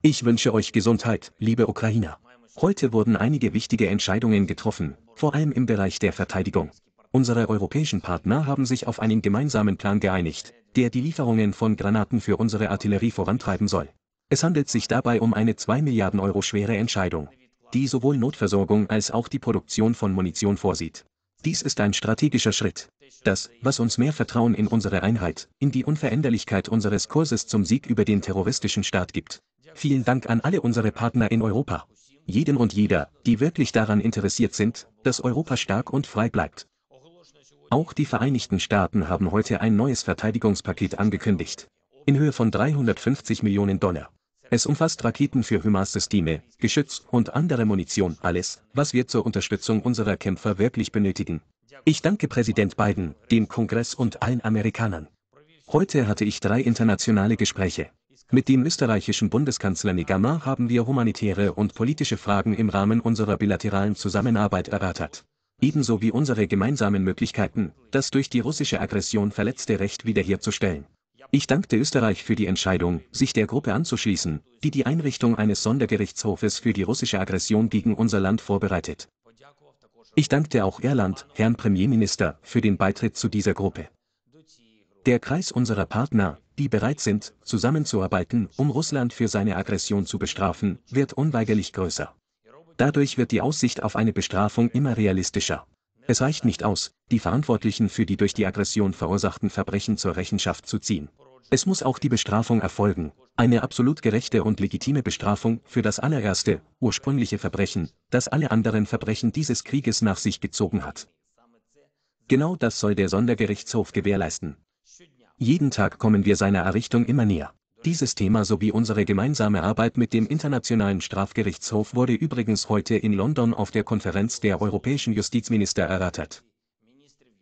Ich wünsche euch Gesundheit, liebe Ukrainer. Heute wurden einige wichtige Entscheidungen getroffen, vor allem im Bereich der Verteidigung. Unsere europäischen Partner haben sich auf einen gemeinsamen Plan geeinigt, der die Lieferungen von Granaten für unsere Artillerie vorantreiben soll. Es handelt sich dabei um eine 2 Milliarden Euro schwere Entscheidung, die sowohl Notversorgung als auch die Produktion von Munition vorsieht. Dies ist ein strategischer Schritt. Das, was uns mehr Vertrauen in unsere Einheit, in die Unveränderlichkeit unseres Kurses zum Sieg über den terroristischen Staat gibt. Vielen Dank an alle unsere Partner in Europa. Jedem und jeder, die wirklich daran interessiert sind, dass Europa stark und frei bleibt. Auch die Vereinigten Staaten haben heute ein neues Verteidigungspaket angekündigt. In Höhe von 350 Millionen Dollar. Es umfasst Raketen für HIMARS-Systeme, Geschütz und andere Munition, alles, was wir zur Unterstützung unserer Kämpfer wirklich benötigen. Ich danke Präsident Biden, dem Kongress und allen Amerikanern. Heute hatte ich drei internationale Gespräche. Mit dem österreichischen Bundeskanzler Negammer haben wir humanitäre und politische Fragen im Rahmen unserer bilateralen Zusammenarbeit erörtert. Ebenso wie unsere gemeinsamen Möglichkeiten, das durch die russische Aggression verletzte Recht wiederherzustellen. Ich dankte Österreich für die Entscheidung, sich der Gruppe anzuschließen, die die Einrichtung eines Sondergerichtshofes für die russische Aggression gegen unser Land vorbereitet. Ich dankte auch Irland, Herrn Premierminister, für den Beitritt zu dieser Gruppe. Der Kreis unserer Partner, die bereit sind, zusammenzuarbeiten, um Russland für seine Aggression zu bestrafen, wird unweigerlich größer. Dadurch wird die Aussicht auf eine Bestrafung immer realistischer. Es reicht nicht aus, die Verantwortlichen für die durch die Aggression verursachten Verbrechen zur Rechenschaft zu ziehen. Es muss auch die Bestrafung erfolgen, eine absolut gerechte und legitime Bestrafung für das allererste, ursprüngliche Verbrechen, das alle anderen Verbrechen dieses Krieges nach sich gezogen hat. Genau das soll der Sondergerichtshof gewährleisten. Jeden Tag kommen wir seiner Errichtung immer näher. Dieses Thema sowie unsere gemeinsame Arbeit mit dem Internationalen Strafgerichtshof wurde übrigens heute in London auf der Konferenz der europäischen Justizminister erörtert.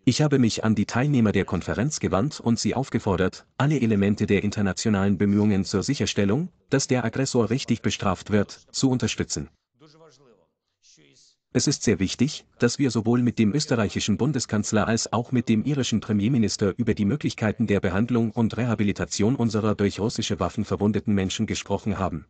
Ich habe mich an die Teilnehmer der Konferenz gewandt und sie aufgefordert, alle Elemente der internationalen Bemühungen zur Sicherstellung, dass der Aggressor richtig bestraft wird, zu unterstützen. Es ist sehr wichtig, dass wir sowohl mit dem österreichischen Bundeskanzler als auch mit dem irischen Premierminister über die Möglichkeiten der Behandlung und Rehabilitation unserer durch russische Waffen verwundeten Menschen gesprochen haben.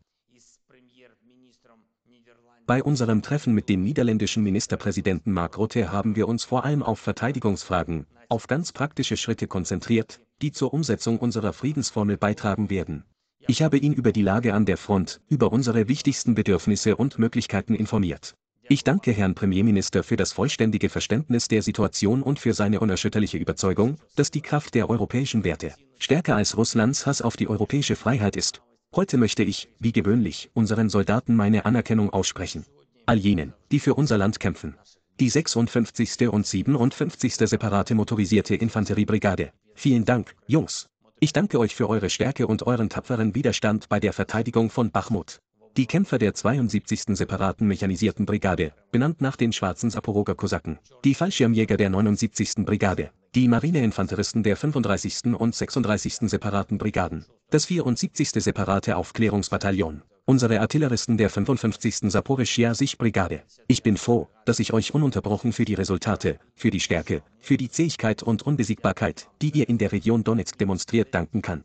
Bei unserem Treffen mit dem niederländischen Ministerpräsidenten Mark Rutte haben wir uns vor allem auf Verteidigungsfragen, auf ganz praktische Schritte konzentriert, die zur Umsetzung unserer Friedensformel beitragen werden. Ich habe ihn über die Lage an der Front, über unsere wichtigsten Bedürfnisse und Möglichkeiten informiert. Ich danke Herrn Premierminister für das vollständige Verständnis der Situation und für seine unerschütterliche Überzeugung, dass die Kraft der europäischen Werte stärker als Russlands Hass auf die europäische Freiheit ist. Heute möchte ich, wie gewöhnlich, unseren Soldaten meine Anerkennung aussprechen. All jenen, die für unser Land kämpfen. Die 56. und 57. separate motorisierte Infanteriebrigade. Vielen Dank, Jungs. Ich danke euch für eure Stärke und euren tapferen Widerstand bei der Verteidigung von Bachmut. Die Kämpfer der 72. separaten mechanisierten Brigade, benannt nach den schwarzen Saporoger Kosaken, die Fallschirmjäger der 79. Brigade, die Marineinfanteristen der 35. und 36. separaten Brigaden, das 74. separate Aufklärungsbataillon, unsere Artilleristen der 55. Saporischia sich Brigade. Ich bin froh, dass ich euch ununterbrochen für die Resultate, für die Stärke, für die Zähigkeit und Unbesiegbarkeit, die ihr in der Region Donetsk demonstriert, danken kann.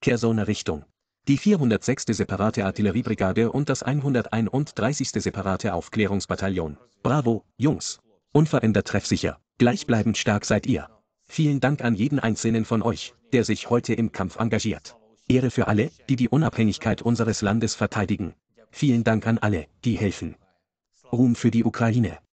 Kersona Richtung die 406. Separate Artilleriebrigade und das 131. Separate Aufklärungsbataillon. Bravo, Jungs! Unverändert treffsicher, gleichbleibend stark seid ihr. Vielen Dank an jeden einzelnen von euch, der sich heute im Kampf engagiert. Ehre für alle, die die Unabhängigkeit unseres Landes verteidigen. Vielen Dank an alle, die helfen. Ruhm für die Ukraine.